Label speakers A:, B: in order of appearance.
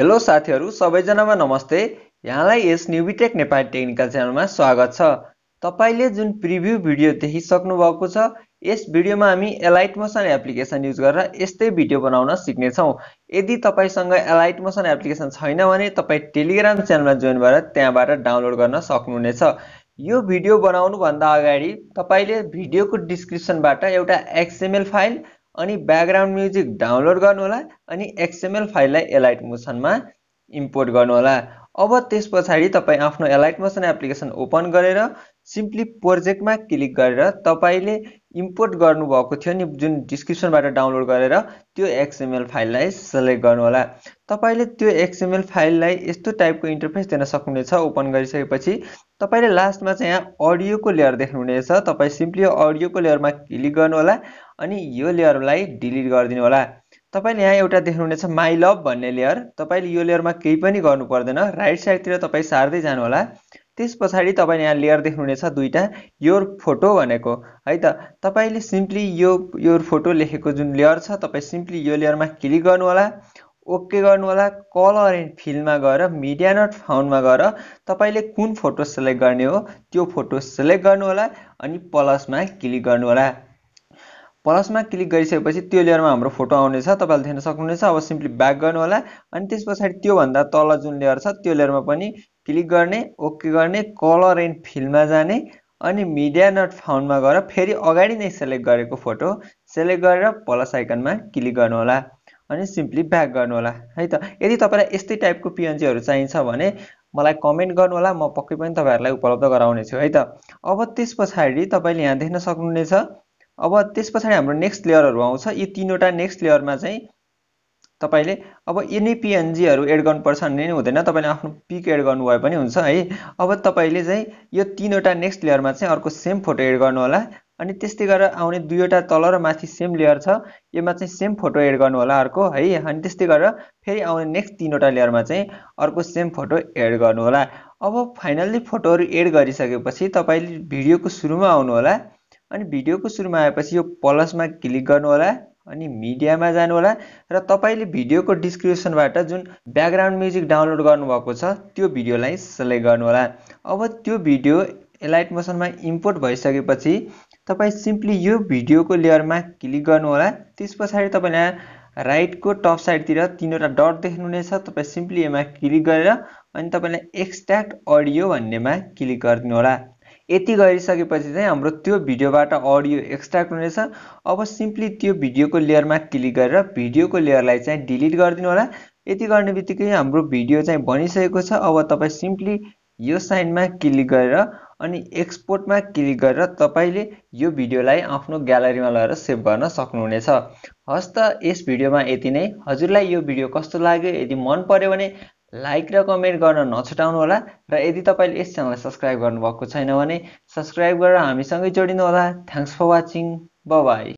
A: hello साथीहरू सबैजनामा नमस्ते यहाँलाई यस न्युबिटेक नेपाली टेक्निकल च्यानलमा स्वागत छ तपाईँले जुन प्रिभ्यू भिडियो देखिसक्नु भएको छ यस भिडियोमा हामी एलाइट मोसन एप्लिकेसन युज गरेर यस्तै भिडियो बनाउन सिक्नेछौँ यदि तपाईँसँग एलाइट मोसन एप्लिकेसन छैन भने तपाईँ टेलिग्राम च्यानलमा जोइन भएर त्यहाँबाट डाउनलोड गर्न सक्नुहुनेछ यो भिडियो बनाउनुभन्दा अगाडि तपाईँले भिडियोको डिस्क्रिप्सनबाट एउटा एक्सएमएल फाइल अनि ब्याकग्राउन्ड म्युजिक डाउनलोड गर्नुहोला अनि एक्सएमएल फाइललाई एलाइट मोसनमा इम्पोर्ट गर्नुहोला अब त्यस पछाडि तपाईँ आफ्नो एलाइट मोसन एप्लिकेसन ओपन गरेर सिम्पली प्रोजेक्टमा क्लिक गरेर तपाईँले इम्पोर्ट गर्नुभएको थियो नि जुन डिस्क्रिप्सनबाट डाउनलोड गरेर त्यो एक्सएमएल फाइललाई सेलेक्ट गर्नुहोला तपाईँले त्यो एक्सएमएल फाइललाई यस्तो टाइपको इन्टरफेस दिन सक्नुहुनेछ ओपन गरिसकेपछि तपाईँले लास्टमा चाहिँ यहाँ अडियोको लेयर देख्नुहुनेछ तपाईँ सिम्पली अडियोको लेयरमा क्लिक गर्नुहोला अनि यो लेयरलाई डिलिट गरिदिनु होला तपाईँले यहाँ एउटा देख्नुहुनेछ माई लभ भन्ने लेयर तपाईँले यो लेयरमा केही पनि गर्नु पर्दैन राइट साइडतिर तपाईँ सार्दै जानुहोला त्यस पछाडि तपाईँले यहाँ लेयर देख्नुहुनेछ दुईवटा योर फोटो भनेको है त तपाईँले सिम्पली यो यो फोटो लेखेको जुन लेयर छ तपाईँ सिम्पली यो लेयरमा क्लिक गर्नुहोला ओके गर्नुहोला कलर एन्ड फिल्डमा गएर मिडिया नट फाउन्डमा गएर तपाईँले कुन फोटो सेलेक्ट गर्ने हो त्यो फोटो सेलेक्ट गर्नुहोला अनि प्लसमा क्लिक गर्नुहोला प्लसमा क्लिक गरिसकेपछि त्यो लेयरमा हाम्रो फोटो आउनेछ तपाईँले देख्न सक्नुहुनेछ अब सिम्पली ब्याक गर्नुहोला अनि त्यस पछाडि त्योभन्दा तल जुन लेयर छ त्यो लेयरमा पनि क्लिक गर्ने ओके गर्ने कलर एन्ड फिल्डमा जाने अनि मिडिया नट फाउन्डमा गएर फेरि अगाडि नै सेलेक्ट गरेको फोटो सेलेक्ट गरेर प्लस आइकनमा क्लिक गर्नुहोला अनि सिम्पली ब्याक गर्नुहोला है त यदि तपाईँलाई यस्तै टाइपको पिएनजीहरू चाहिन्छ भने मलाई कमेन्ट गर्नुहोला म पक्कै पनि तपाईँहरूलाई उपलब्ध गराउनेछु है त अब त्यस पछाडि तपाईँले यहाँ देख्न सक्नुहुनेछ अब त्यस पछाडि हाम्रो नेक्स्ट लेयरहरू आउँछ यी तिनवटा नेक्स्ट लेयरमा चाहिँ तपाईँले अब एनी पिएनजीहरू एड गर्नुपर्छ भन्ने नै हुँदैन तपाईँले आफ्नो पिक एड गर्नुभयो पनि हुन्छ है अब तपाईँले चाहिँ यो तिनवटा नेक्स्ट लेयरमा चाहिँ अर्को सेम फोटो एड गर्नुहोला अनि त्यस्तै गरेर आउने दुईवटा तल र माथि सेम लेयर छ योमा चाहिँ सेम फोटो एड गर्नु होला अर्को है अनि त्यस्तै गरेर फेरि आउने नेक्स्ट तिनवटा लेयरमा चाहिँ अर्को सेम फोटो एड गर्नु होला अब फाइनल्ली फोटोहरू एड गरिसकेपछि तपाईँले भिडियोको सुरुमा आउनु होला अभी अनि भिडियोको सुरुमा आएपछि यो प्लसमा क्लिक गर्नुहोला अनि मिडियामा में र रिडियो को डिस्क्रिप्सन जो बैकग्राउंड म्यूजिक डाउनलोड करो भिडियो सिलेक्ट भिडियोलाई अब तो भिडियो एलाइट मोशन में इंपोर्ट भैस तब सीम्पली भिडियो को लेयर में क्लिक गर्नुहोला त्यस तब राइट को टप साइड तीर तिनवटा डट देखने तब सीम्पली क्लिक करें अभी तब तपाईँलाई एक्सट्र्याक्ट भाई में क्लिक कर दूर यति गरिसकेपछि चाहिँ हाम्रो त्यो भिडियोबाट अडियो एक्सट्र्याक्ट हुनेछ अब सिम्पली त्यो भिडियोको लेयरमा क्लिक गरेर भिडियोको लेयरलाई चाहिँ डिलिट गरिदिनु होला यति गर्ने बित्तिकै हाम्रो भिडियो चाहिँ बनिसकेको छ अब तपाईँ सिम्पली यो साइनमा क्लिक गरेर अनि एक्सपोर्टमा क्लिक गरेर तपाईँले यो भिडियोलाई आफ्नो ग्यालरीमा लगेर सेभ गर्न सक्नुहुनेछ हस् त यस भिडियोमा यति नै हजुरलाई यो भिडियो कस्तो लाग्यो यदि मन पऱ्यो भने लाइक र कमेन्ट गर्न नछुटाउनु होला र यदि तपाईँले यस च्यानललाई सब्सक्राइब गर्नुभएको छैन भने सब्सक्राइब गरेर हामीसँगै जोडिनु होला थ्याङ्क्स फर वाचिङ बाई